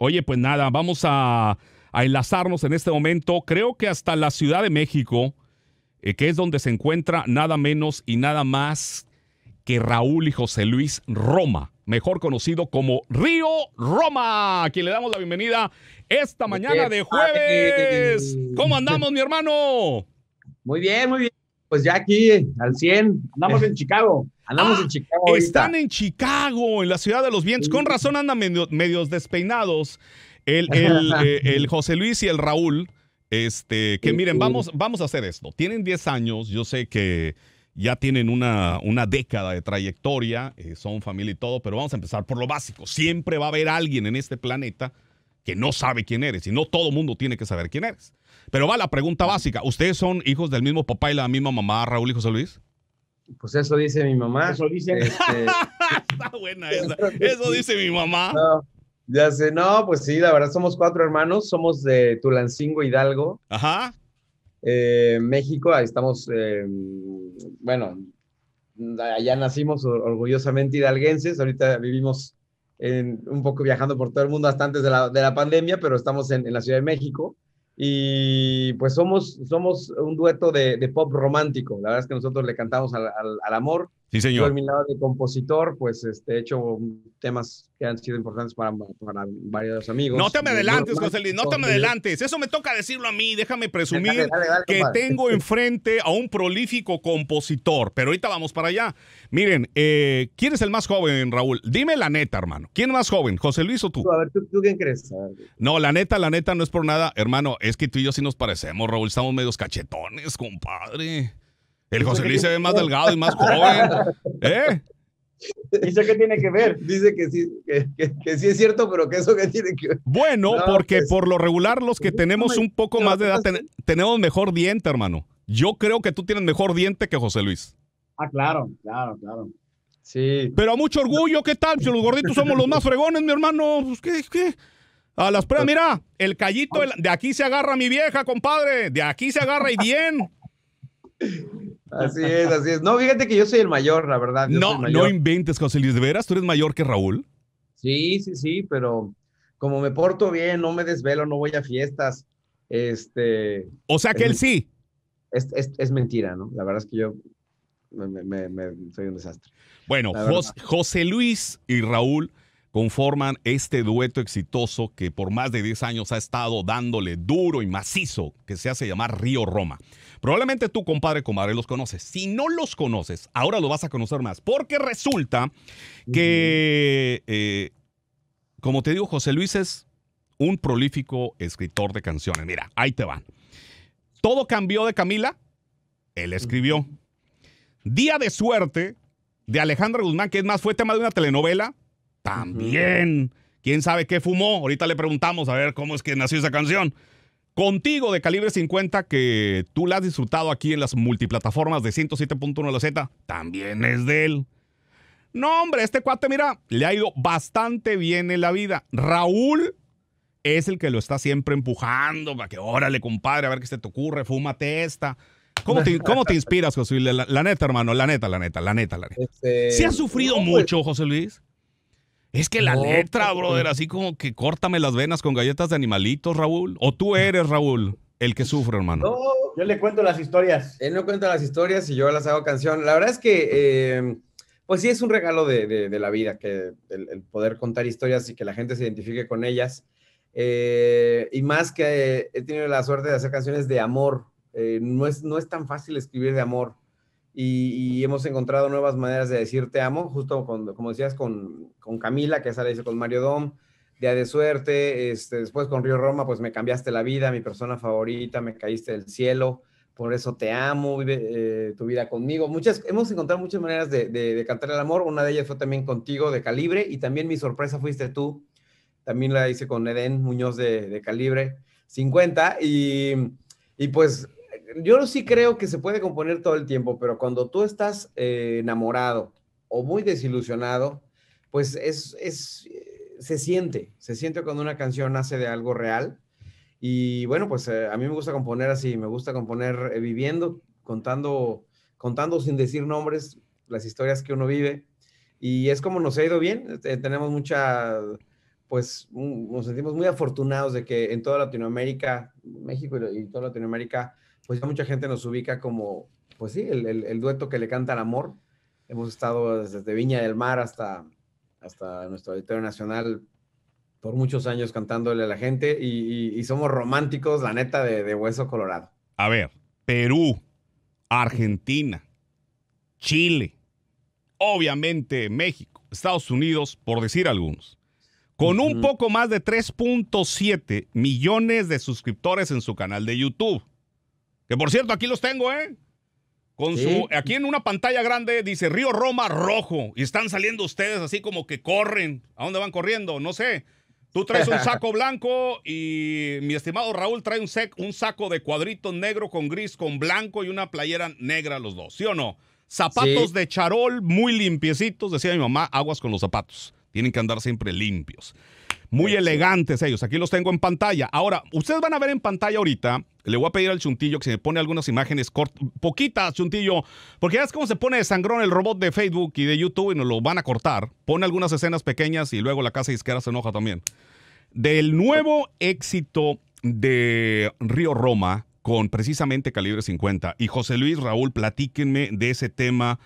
Oye, pues nada, vamos a, enlazarnos en este momento, creo que hasta la Ciudad de México, eh, que es donde se encuentra nada menos y nada más que Raúl y José Luis Roma, mejor conocido como Río Roma, a quien le damos la bienvenida esta mañana de jueves. ¿Cómo andamos, mi hermano? Muy bien, muy bien pues ya aquí al 100, andamos en Chicago. Andamos ah, en Chicago. Están en Chicago, en la ciudad de los vientos. Con razón andan medios despeinados eh, el, José Luis y el Raúl. Este, que miren, Vamos, vamos a hacer esto. Tienen 10 años, yo sé que ya tienen una, una década de trayectoria, eh, son familia y todo, pero vamos a empezar por lo básico. Siempre va a haber alguien en este planeta que no sabe quién eres y no todo mundo tiene que saber quién eres. Pero va la pregunta básica, ¿ustedes son hijos del mismo papá y la misma mamá, Raúl y José Luis? Pues eso dice mi mamá. Eso dice. Este, Está buena esa. Eso dice mi mamá. ya sé, no, pues sí, la verdad somos cuatro hermanos, somos de Tulancingo, Hidalgo. Ajá. Eh, México, ahí estamos, eh, bueno, allá nacimos orgullosamente hidalguenses, ahorita vivimos un poco viajando por todo el mundo hasta antes de la, de la pandemia, pero estamos en, en, la Ciudad de México. Y pues somos, somos un dueto de, de pop romántico. La verdad es que nosotros le cantamos al, al amor, Sí, señor. Yo, terminado de compositor, pues este, he hecho temas que han sido importantes para, para varios amigos. No te me adelantes, pues, José Luis, no te me adelantes. Eso me toca decirlo a mí. Déjame presumir que tengo enfrente a un prolífico compositor. Pero ahorita vamos para allá. Miren, eh, ¿quién es el más joven, Raúl? Dime la neta, hermano. ¿Quién es más joven, José Luis o tú? a ver, ¿tú, tú quién crees? No, la neta, la neta no es por nada, hermano. Es que tú y yo sí nos parecemos, Raúl. Estamos medios cachetones, compadre. El José Luis se ve más delgado y más joven. ¿Eh? ¿Eso qué tiene que ver? Dice que sí, que, sí es cierto, pero que eso que tiene que ver. Bueno, porque pues, por lo regular los que tenemos un poco más de edad pues, tenemos mejor diente, hermano. Yo creo que tú tienes mejor diente que José Luis. Ah, claro, claro, claro. Sí. Pero a mucho orgullo, ¿qué tal? Si los gorditos somos los más fregones, mi hermano. Pues, ¿qué, qué? A las pruebas, mira, el callito, de aquí se agarra mi vieja, compadre. De aquí se agarra y bien. Así es, así es. No, fíjate que yo soy el mayor, la verdad. no, no inventes, José Luis. ¿De veras tú eres mayor que Raúl? Sí, sí, sí, pero como me porto bien, no me desvelo, no voy a fiestas. Este. O sea que él sí. Es, mentira, ¿no? La verdad es que yo soy un desastre. Bueno, José Luis y Raúl conforman este dueto exitoso que por más de 10 años ha estado dándole duro y macizo, que se hace llamar Río Roma. Probablemente tú, compadre, comadre, los conoces. Si no los conoces, ahora lo vas a conocer más, porque resulta que, eh, como te digo, José Luis es un prolífico escritor de canciones. Mira, ahí te van. Todo cambió de Camila, él escribió. Día de suerte de Alejandro Guzmán, que es más, fue tema de una telenovela también. ¿Quién sabe qué fumó? Ahorita le preguntamos a ver cómo es que nació esa canción. Contigo de Calibre 50, que tú la has disfrutado aquí en las multiplataformas de 107.1 La Z, también es de él. No, hombre, este cuate, mira, le ha ido bastante bien en la vida. Raúl es el que lo está siempre empujando para que, órale, compadre, a ver qué se te ocurre, fúmate esta. ¿Cómo te, cómo te inspiras, José Luis? La, neta, hermano, la neta, la neta, la neta, la neta. ¿Se este, ha sufrido pues mucho, José Luis? Es que la letra, pues, brother, eh. así como que córtame las venas con galletas de animalitos, Raúl. O tú eres, Raúl, el que sufre, hermano. No, yo le cuento las historias. Él no cuenta las historias y yo las hago canción. La verdad es que, eh, pues sí, es un regalo de, la vida, que el, poder contar historias y que la gente se identifique con ellas. Eh, y más que he tenido la suerte de hacer canciones de amor. no, es, no es tan fácil escribir de amor y, hemos encontrado nuevas maneras de decir te amo, justo como decías, con, con Camila, que esa la hice con Mario Dom, Día de Suerte, este, después con Río Roma, pues me cambiaste la vida, mi persona favorita, me caíste del cielo, por eso te amo, eh, tu vida conmigo. Muchas, hemos encontrado muchas maneras de, cantar el amor, una de ellas fue también contigo, de Calibre, y también mi sorpresa fuiste tú, también la hice con Eden Muñoz de, Calibre 50, y, y pues yo sí creo que se puede componer todo el tiempo, pero cuando tú estás eh, enamorado o muy desilusionado, pues es, es, eh, se siente, se siente cuando una canción nace de algo real. Y bueno, pues eh, a mí me gusta componer así, me gusta componer viviendo, contando, contando sin decir nombres las historias que uno vive. Y es como nos ha ido bien, tenemos mucha, pues mm, nos sentimos muy afortunados de que en toda Latinoamérica, México y, toda Latinoamérica, pues ya mucha gente nos ubica como, pues sí, el, dueto que le canta el amor. Hemos estado desde Viña del Mar hasta, hasta nuestro auditorio nacional por muchos años cantándole a la gente y, somos románticos, la neta, de, de hueso colorado. A ver, Perú, Argentina, Chile, obviamente México, Estados Unidos, por decir algunos. Con un poco más de 3.7 millones de suscriptores en su canal de YouTube. Que por cierto, aquí los tengo, ¿eh? Con su, aquí en una pantalla grande dice Río Roma Rojo. Y están saliendo ustedes así como que corren. ¿A dónde van corriendo? No sé. Tú traes un saco blanco y mi estimado Raúl trae un, saco de cuadrito negro con gris, con blanco y una playera negra los dos, ¿sí o no? Zapatos de charol muy limpiecitos, decía mi mamá, aguas con los zapatos. Tienen que andar siempre limpios. Muy elegantes ellos. Aquí los tengo en pantalla. Ahora, ustedes van a ver en pantalla ahorita. Le voy a pedir al Chuntillo que se me pone algunas imágenes cortas, poquitas, Chuntillo, porque ya es como se pone de sangrón el robot de Facebook y de YouTube y nos lo van a cortar. Pone algunas escenas pequeñas y luego la casa izquierda se enoja también. Del nuevo éxito de Río Roma con precisamente calibre 50. Y José Luis, Raúl, platíquenme de ese tema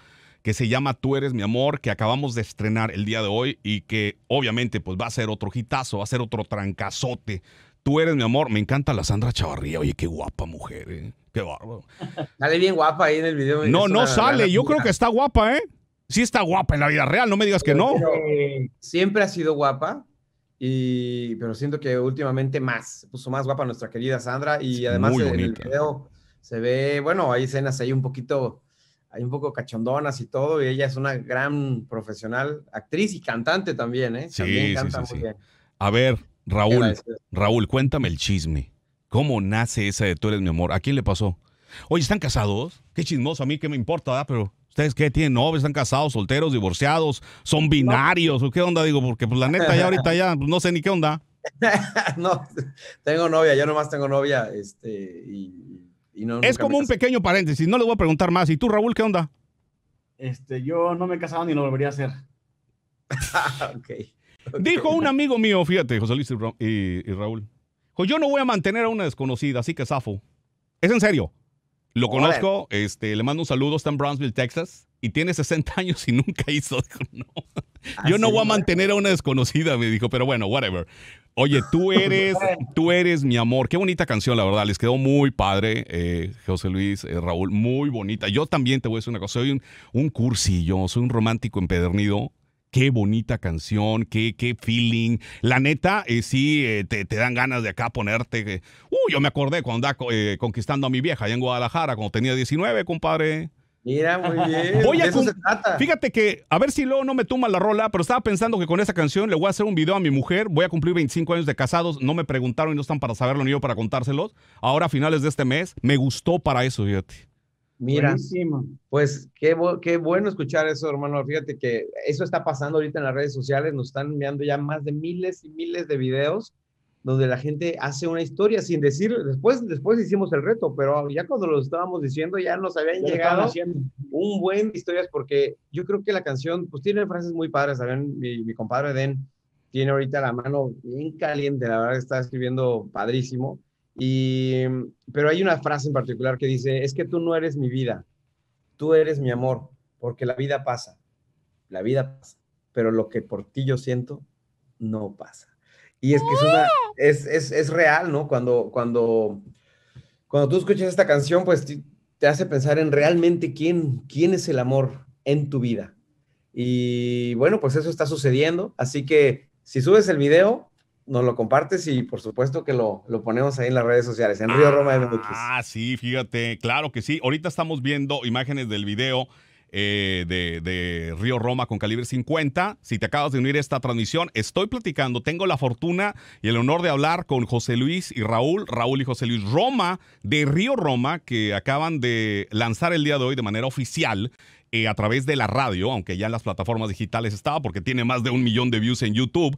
que se llama Tú eres mi amor, que acabamos de estrenar el día de hoy y que obviamente pues va a ser otro hitazo, va a ser otro trancazote. Tú eres mi amor, me encanta la Sandra Chavarría, oye, qué guapa mujer, ¿eh? qué bárbaro. Sale bien guapa ahí en el video. No, no sale, yo creo que está guapa, ¿eh? Sí está guapa en la vida real, no me digas que no. Eh, siempre ha sido guapa, y, pero siento que últimamente más, puso más guapa nuestra querida Sandra y además en el video se ve, bueno, hay escenas ahí un poquito hay un poco cachondonas y todo, y ella es una gran profesional, actriz y cantante también, ¿eh? Sí, sí, sí, A ver, Raúl, Raúl, cuéntame el chisme. ¿Cómo nace esa de tú eres mi amor? ¿A quién le pasó? Oye, ¿están casados? Qué chismoso, a mí qué me importa, ¿verdad? Pero ¿ustedes qué tienen? novios? ¿Están casados, solteros, divorciados? ¿Son binarios? ¿O qué onda? Digo, porque pues la neta ya ahorita ya pues, no sé ni qué onda. no, tengo novia, yo nomás tengo novia, este, y es como un pequeño paréntesis, no le voy a preguntar más. ¿Y tú, Raúl, qué onda? Este, yo no me he casado ni lo volvería a hacer. Dijo un amigo mío, fíjate, José Luis y, Raúl. Yo no voy a mantener a una desconocida, así que zafo. Es en serio. Lo conozco, este, le mando un saludo, está en Brownsville, Texas, y tiene 60 años y nunca hizo. Ah, Yo no voy a mantener a una desconocida, me dijo, pero bueno, whatever. Oye, tú eres, tú eres mi amor. Qué bonita canción, la verdad. Les quedó muy padre, eh, José Luis, eh, Raúl, muy bonita. Yo también te voy a decir una cosa. Soy un, cursillo, soy un romántico empedernido. Qué bonita canción, qué, qué feeling. La neta, eh, sí, eh, te, dan ganas de acá ponerte. uy, eh, Uh, yo me acordé cuando andaba conquistando a mi vieja allá en Guadalajara, cuando tenía 19, compadre. Mira, muy bien. Voy a Fíjate que, a ver si luego no me tumba la rola, pero estaba pensando que con esa canción le voy a hacer un video a mi mujer. Voy a cumplir 25 años de casados. No me preguntaron y no están para saberlo ni yo para contárselos. Ahora, a finales de este mes, me gustó para eso, fíjate. Mira, pues qué, qué bueno escuchar eso, hermano. Fíjate que eso está pasando ahorita en las redes sociales. Nos están enviando ya más de miles y miles de videos donde la gente hace una historia sin decir, después, después hicimos el reto, pero ya cuando lo estábamos diciendo ya nos habían llegado un buen de historias porque yo creo que la canción, pues tiene frases muy padres, ¿saben? Mi, mi compadre Den tiene ahorita la mano bien caliente, la verdad está escribiendo padrísimo y, pero hay una frase en particular que dice, es que tú no eres mi vida, tú eres mi amor, porque la vida pasa, la vida pasa, pero lo que por ti yo siento no pasa. Y es que es, es, es, real, ¿no? Cuando, cuando, cuando tú escuchas esta canción, pues te hace pensar en realmente quién, quién es el amor en tu vida. Y bueno, pues eso está sucediendo, así que si subes el video, nos lo compartes y por supuesto que lo, ponemos ahí en las redes sociales, en Río Roma de MX. Ah, sí, fíjate, claro que sí. Ahorita estamos viendo imágenes del video eh, de, de, Río Roma con calibre 50. Si te acabas de unir a esta transmisión, estoy platicando, tengo la fortuna y el honor de hablar con José Luis y Raúl, Raúl y José Luis Roma de Río Roma, que acaban de lanzar el día de hoy de manera oficial eh, a través de la radio, aunque ya en las plataformas digitales estaba, porque tiene más de un millón de views en YouTube.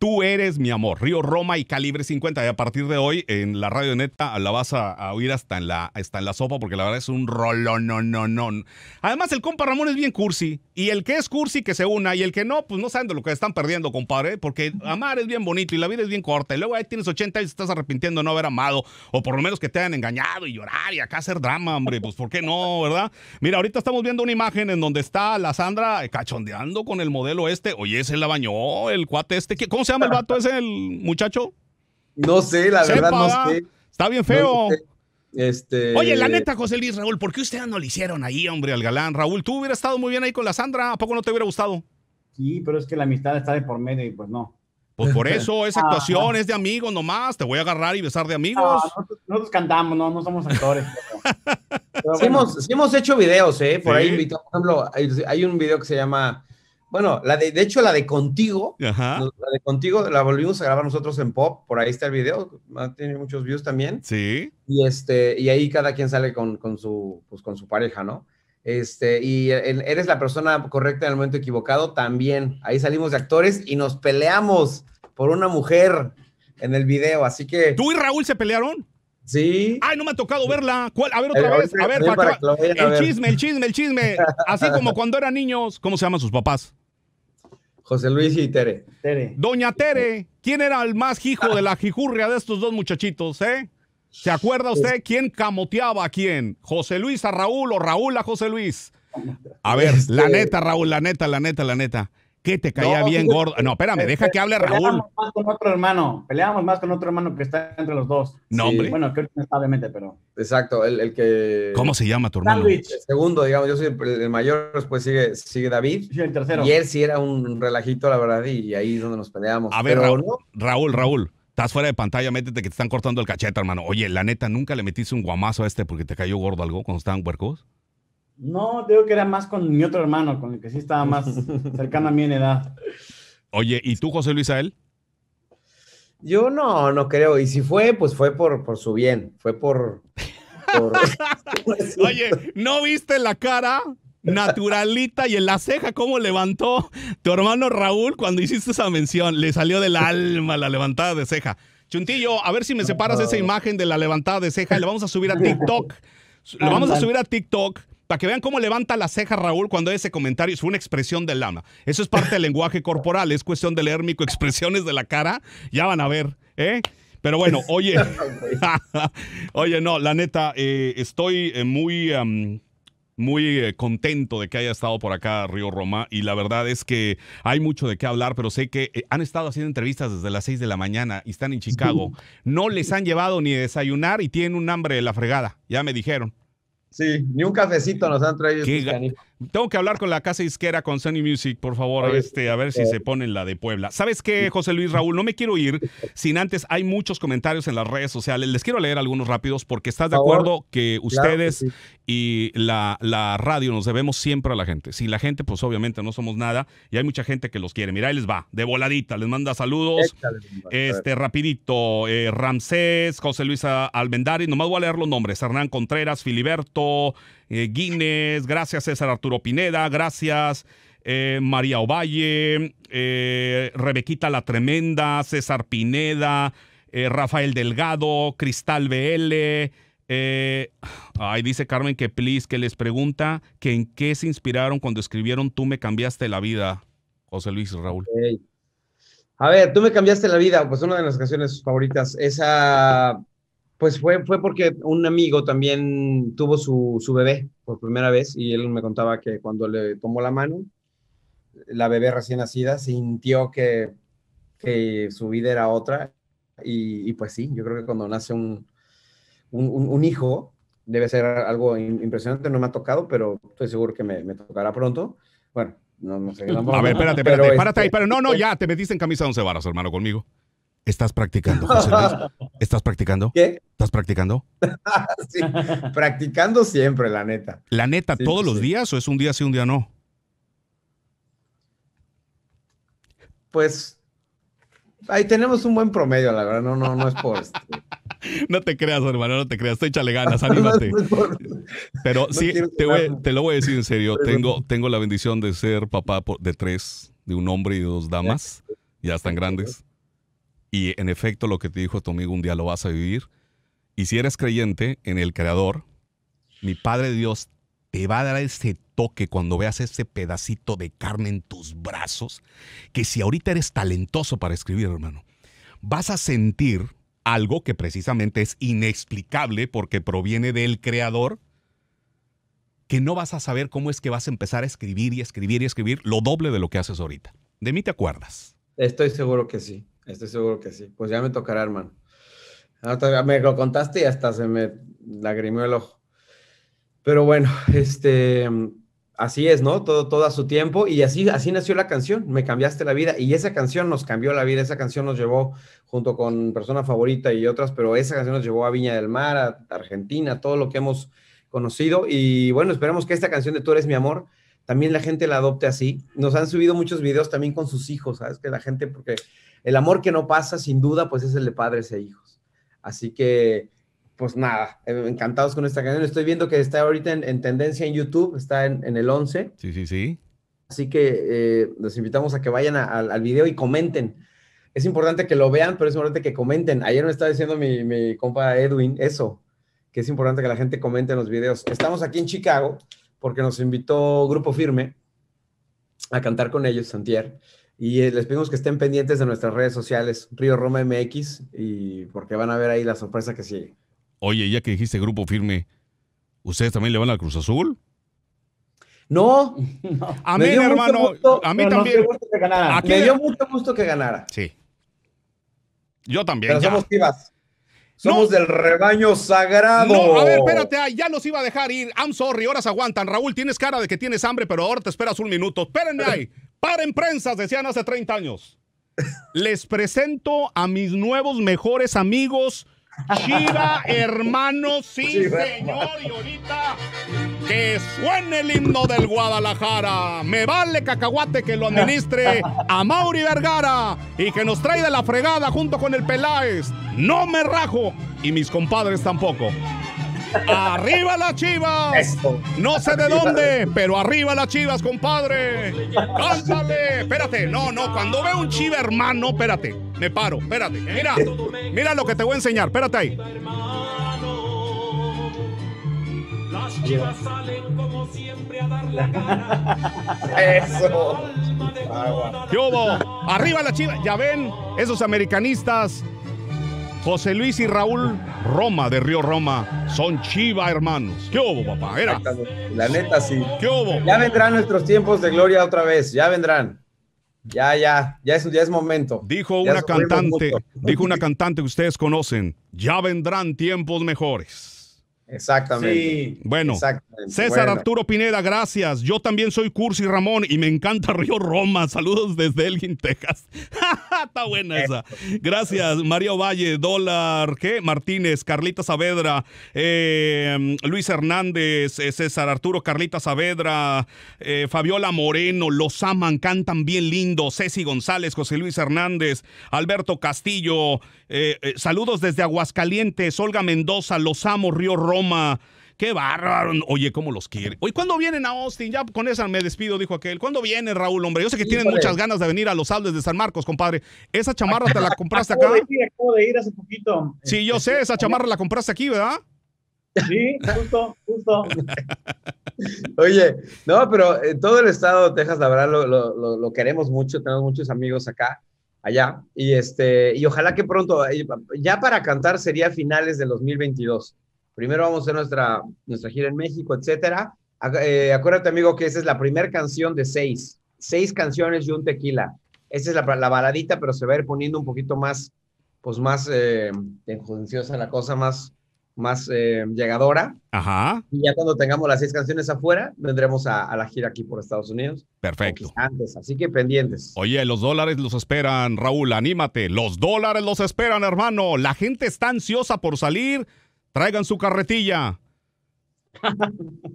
Tú eres mi amor, Río Roma y Calibre 50. Y a partir de hoy en la radio neta ah, la vas a, oír hasta en, la, en la sopa porque la verdad es un rollo, no, no, no. Además, el compa Ramón es bien cursi y el que es cursi que se una y el que no, pues no saben de lo que están perdiendo, compadre, porque amar es bien bonito y la vida es bien corta. Y luego ahí tienes 80 y estás arrepintiendo de no haber amado o por lo menos que te hayan engañado y llorar y acá hacer drama, hombre. Pues ¿por qué no, verdad? Mira, ahorita estamos viendo una imagen en donde está la Sandra eh, cachondeando con el modelo este. Oye, ese la bañó el cuate este. ¿Cómo se llama el vato ese, el muchacho? No sé, la verdad, no sé. Está bien feo. Este... Oye, la neta, José Luis Raúl, ¿por qué ustedes no lo hicieron ahí, hombre, al galán? Raúl, tú hubieras estado muy bien ahí con la Sandra, ¿a poco no te hubiera gustado? Sí, pero es que la amistad está de por medio y pues no. Pues por eso, esa ah. actuación es de amigos nomás, te voy a agarrar y besar de amigos. Ah, nosotros, cantamos, no, no somos actores. hemos, hecho videos, ¿eh? Por ahí ahí, por ejemplo, hay, un video que se llama bueno, la de, de hecho, la de Contigo, la de Contigo la volvimos a grabar nosotros en Pop, por ahí está el video, ah, tiene muchos views también. Sí. Y, este, y ahí cada quien sale con, su, pues, con su pareja, ¿no? Este, y eres la persona correcta en el momento equivocado también. Ahí salimos de actores y nos peleamos por una mujer en el video, así que... ¿Tú y Raúl se pelearon? Sí. Ay, no me ha tocado verla. A ver, otra vez. A ver, para el chisme, el chisme, el chisme. Así como cuando eran niños, ¿cómo se llaman sus papás? José Luis y Tere. Doña Tere, ¿quién era el más hijo de la jijurria de estos dos muchachitos, eh? ¿Se acuerda usted quién camoteaba a quién? ¿José Luis a Raúl o Raúl a José Luis? A ver, este, la neta, Raúl, la neta, la neta, la neta que te caía bien gordo? No, espérame, deja que hable Raúl. peleamos más con otro hermano, peleábamos más con otro hermano que está entre los dos. No, hombre. Bueno, que no pero. Exacto, el, que. ¿Cómo se llama tu hermano? segundo, digamos, yo soy el, mayor, después sigue, sigue David. el tercero. Y él sí era un relajito, la verdad, y ahí es donde nos peleamos. A ver, Raúl, Raúl, Raúl. Estás fuera de pantalla, métete que te están cortando el cachete, hermano. Oye, la neta, ¿nunca le metiste un guamazo a este porque te cayó gordo algo cuando estaban huercos? No, digo que era más con mi otro hermano, con el que sí estaba más cercano a mí en edad. Oye, ¿y tú, José Luis, a Yo no, no creo. Y si fue, pues fue por, por su bien. Fue por. Oye, ¿no viste la cara? naturalita y en la ceja cómo levantó tu hermano Raúl cuando hiciste esa mención. Le salió del alma la levantada de ceja. Chuntillo, a ver si me separas esa imagen de la levantada de ceja y la vamos a subir a TikTok. Lo vamos a subir a TikTok para que vean cómo levanta la ceja Raúl cuando ese comentario es una expresión del lama. Eso es parte del lenguaje corporal, es cuestión de leer microexpresiones de la cara. Ya van a ver, ¿eh? Pero bueno, oye, oye, no, la neta, eh, estoy eh, muy, muy eh, contento de que haya estado por acá Río Roma y la verdad es que hay mucho de qué hablar, pero sé que han estado haciendo entrevistas desde las 6 de la mañana y están en Chicago. No les han llevado ni a desayunar y tienen un hambre de la fregada, ya me dijeron. Sí, ni un cafecito nos han traído. Qué, tengo que hablar con la casa isquera, con Sony Music, por favor, este, a ver si eh, se ponen la de Puebla. ¿Sabes qué, José Luis Raúl? No me quiero ir sin antes. Hay muchos comentarios en las redes sociales. Les quiero leer algunos rápidos porque estás de acuerdo que ustedes y la, radio nos debemos siempre a la gente. Si la gente, pues obviamente no somos nada y hay mucha gente que los quiere. Mira, ahí les va, de voladita. Les manda saludos. este, rapidito. Eh, Ramsés, José Luis Albendari, Nomás voy a leer los nombres. Hernán Contreras, Filiberto. Eh, Guinness, gracias César Arturo Pineda, gracias eh, María Ovalle, eh, Rebequita la Tremenda, César Pineda, Rafael Delgado, Cristal BL. ay, dice Carmen que please, que les pregunta que en qué se inspiraron cuando escribieron Tú me cambiaste la vida, José Luis Raúl. A ver, tú me cambiaste la vida, pues una de las canciones favoritas. Esa pues fue, fue porque un amigo también tuvo su, bebé por primera vez y él me contaba que cuando le tomó la mano, la bebé recién nacida sintió que, que su vida era otra y, pues sí, yo creo que cuando nace un, un, hijo debe ser algo impresionante, no me ha tocado, pero estoy seguro que me, me tocará pronto. Bueno, no, no sé. a ver, espérate, espérate, no, no, ya, te metiste en camisa de once varas, hermano, conmigo. ¿Estás practicando, José ¿Estás practicando? ¿Qué? ¿Estás practicando? sí, practicando siempre, la neta. ¿La neta todos los días o es un día sí, un día no? Pues ahí tenemos un buen promedio, la verdad. No, no, no es por. Este. no te creas, hermano, no te creas. Échale ganas, anímate. Pero sí, te, lo voy a decir en serio. tengo, tengo la bendición de ser papá de tres, de un hombre y dos damas. Ya están grandes. Y en efecto, lo que te dijo tu amigo un día lo vas a vivir. Y si eres creyente en el Creador, mi Padre Dios te va a dar ese toque cuando veas ese pedacito de carne en tus brazos, que si ahorita eres talentoso para escribir, hermano, vas a sentir algo que precisamente es inexplicable porque proviene del Creador, que no vas a saber cómo es que vas a empezar a escribir y escribir y escribir lo doble de lo que haces ahorita. De mí te acuerdas. Estoy seguro que sí. Estoy seguro que sí. Pues ya me tocará, hermano. Ah, me lo contaste y hasta se me lagrimó el ojo. Pero bueno, este, así es, ¿no? Todo, a su tiempo y así, así nació la canción, Me cambiaste la vida y esa canción nos cambió la vida, esa canción nos llevó junto con Persona Favorita y otras, pero esa canción nos llevó a Viña del Mar, a Argentina, todo lo que hemos conocido y bueno, esperemos que esta canción de Tú eres mi amor también la gente la adopte así. Nos han subido muchos videos también con sus hijos, ¿sabes? Que la gente, porque el amor que no pasa, sin duda, pues es el de padres e hijos. Así que, pues nada, encantados con esta canción. Estoy viendo que está ahorita en, tendencia en YouTube, está en, el 11. Sí, sí, sí. Así que eh, los invitamos a que vayan al video y comenten. Es importante que lo vean, pero es importante que comenten. Ayer me estaba diciendo mi, mi compa Edwin eso, que es importante que la gente comente en los videos. Estamos aquí en Chicago, porque nos invitó Grupo Firme a cantar con ellos, Santier. Y eh, les pedimos que estén pendientes de nuestras redes sociales, Río Roma MX, y porque van a ver ahí la sorpresa que sigue. Oye, ya que dijiste Grupo Firme, ¿ustedes también le van al Cruz Azul? No. A mí, hermano. Mucho gusto, a mí también. me dio mucho gusto que ganara. Sí. Yo también. Pero somos del rebaño sagrado. No, a ver, espérate, ah, ya los iba a dejar ir. I'm sorry, horas aguantan. Raúl, tienes cara de que tienes hambre, pero ahora te esperas un minuto. Espérenme ahí. Paren prensas, decían hace 30 años. Les presento a mis nuevos mejores amigos Chiva, hermano, sí, señor. Y ahorita que suene el himno del Guadalajara. Me vale cacahuate que lo administre a Mauri Vergara y que nos traiga la fregada junto con el Peláez. No me rajo y mis compadres tampoco. ¡Arriba las chivas! No sé de dónde, pero arriba las chivas, compadre. ¡Cántale! Espérate, no, no, cuando veo un chiva hermano, espérate me paro, espérate. Mira, mira lo que te voy a enseñar, espérate ahí. Las chivas salen como siempre a dar la cara. Eso. ¿Qué hubo? Arriba la chiva. Ya ven, esos americanistas. José Luis y Raúl Roma de Río Roma son chiva hermanos. ¿Qué hubo, papá? Era. La neta sí. ¿Qué hubo? Ya vendrán nuestros tiempos de gloria otra vez, ya vendrán. Ya, ya, ya es, ya es momento. Dijo una cantante, dijo una cantante que ustedes conocen, ya vendrán tiempos mejores. Exactamente. bueno, César Arturo Pineda, gracias. Yo también soy Cursi Ramón y me encanta Río Roma. Saludos desde Elgin, Texas. Está buena esa. Gracias, Mario Valle, Dólar, ¿qué? Martínez, Carlita Saavedra, eh, Luis Hernández, eh, César Arturo, Carlita Saavedra, eh, Fabiola Moreno, los aman, cantan bien lindo. Ceci González, José Luis Hernández, Alberto Castillo, saludos desde Aguascalientes, Olga Mendoza, los amo, Río Roma. Toma, Qué bárbaro. Oye, ¿cómo los quiere? Oye, ¿cuándo vienen a Austin? Ya con esa me despido, dijo aquel. ¿Cuándo vienen Raúl, hombre? Yo sé que tienen muchas ganas de venir a los Aldes de San Marcos, compadre. ¿Esa chamarra te la compraste acá? Sí, yo sé, esa chamarra la compraste aquí, ¿verdad? Sí, justo, justo. Oye, no, pero todo el estado de Texas, la verdad, lo, queremos mucho, tenemos muchos amigos acá allá. Y, este, y ojalá que pronto, eh, ya para cantar sería finales de 2022. Primero vamos a hacer nuestra, nuestra gira en México, etcétera. Eh, acuérdate, amigo, que esa es la primera canción de seis. Seis canciones y un tequila. Esa es la, baladita, pero se va a ir poniendo un poquito más, pues más eh, la cosa, más, más eh, llegadora. Ajá. Y ya cuando tengamos las seis canciones afuera, vendremos a, a la gira aquí por Estados Unidos. Perfecto. Antes, así que pendientes. Oye, los dólares los esperan, Raúl, anímate. Los dólares los esperan, hermano. La gente está ansiosa por salir traigan su carretilla.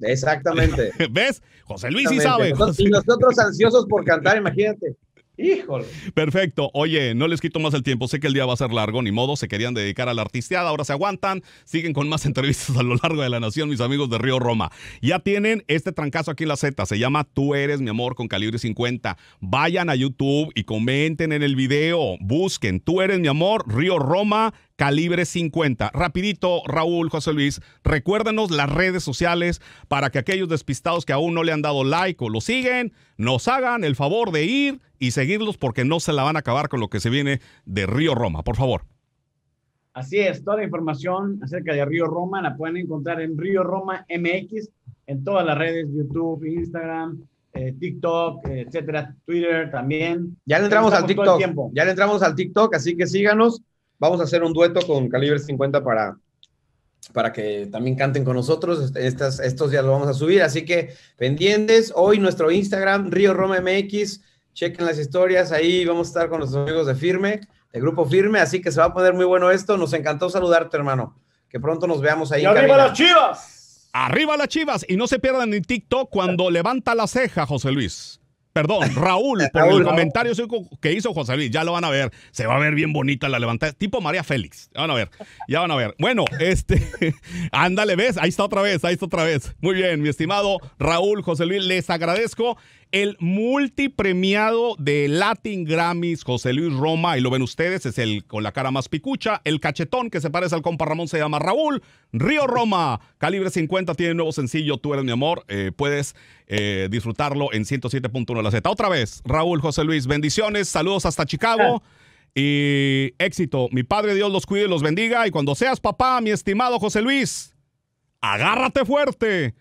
Exactamente. ¿Ves? José Luis sí sabe. Y nosotros ansiosos por cantar, imagínate. Híjole. Perfecto. Oye, no les quito más el tiempo. Sé que el día va a ser largo, ni modo. Se querían dedicar a la artisteada, ahora se aguantan. Siguen con más entrevistas a lo largo de la nación, mis amigos de Río Roma. Ya tienen este trancazo aquí en la Z. Se llama Tú eres mi amor con calibre 50. Vayan a YouTube y comenten en el video. Busquen Tú eres mi amor, Río Roma, calibre 50. Rapidito, Raúl, José Luis, recuérdenos las redes sociales para que aquellos despistados que aún no le han dado like o lo siguen, nos hagan el favor de ir y seguirlos porque no se la van a acabar con lo que se viene de Río Roma. Por favor. Así es, toda la información acerca de Río Roma la pueden encontrar en Río Roma MX, en todas las redes, YouTube, Instagram, eh, TikTok, etcétera, Twitter también. Ya le entramos al TikTok. Ya le entramos al TikTok, así que síganos. Vamos a hacer un dueto con Calibre 50 para, para que también canten con nosotros. Estas, estos días lo vamos a subir, así que pendientes. Hoy nuestro Instagram, Río Roma MX, chequen las historias, ahí vamos a estar con nuestros amigos de Firme, de Grupo Firme, así que se va a poner muy bueno esto. Nos encantó saludarte, hermano. Que pronto nos veamos ahí. arriba las chivas! Arriba las chivas y no se pierdan en TikTok cuando levanta la ceja, José Luis perdón, Raúl, por el comentario que hizo José Luis, ya lo van a ver, se va a ver bien bonita la levantada, tipo María Félix, ya van a ver, ya van a ver. Bueno, este, ándale, ves, ahí está otra vez, ahí está otra vez. Muy bien, mi estimado Raúl, José Luis, les agradezco el multipremiado de Latin Grammys, José Luis Roma, y lo ven ustedes, es el con la cara más picucha, el cachetón que se parece al compa Ramón se llama Raúl, Río Roma, calibre 50, tiene nuevo sencillo, Tú eres mi amor, eh, puedes eh, disfrutarlo en 107.1 la Z. Otra vez, Raúl, José Luis, bendiciones, saludos hasta Chicago. Y éxito, mi Padre Dios los cuide y los bendiga. Y cuando seas papá, mi estimado José Luis, agárrate fuerte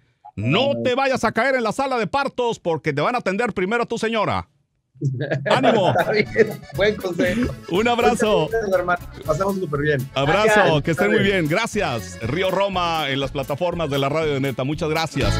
no te vayas a caer en la sala de partos porque te van a atender primero a tu señora. ¡Ánimo! Buen consejo. Un abrazo. Pasamos súper bien. Abrazo, que estén muy bien. Gracias. Río Roma en las plataformas de la radio de Neta. Muchas gracias.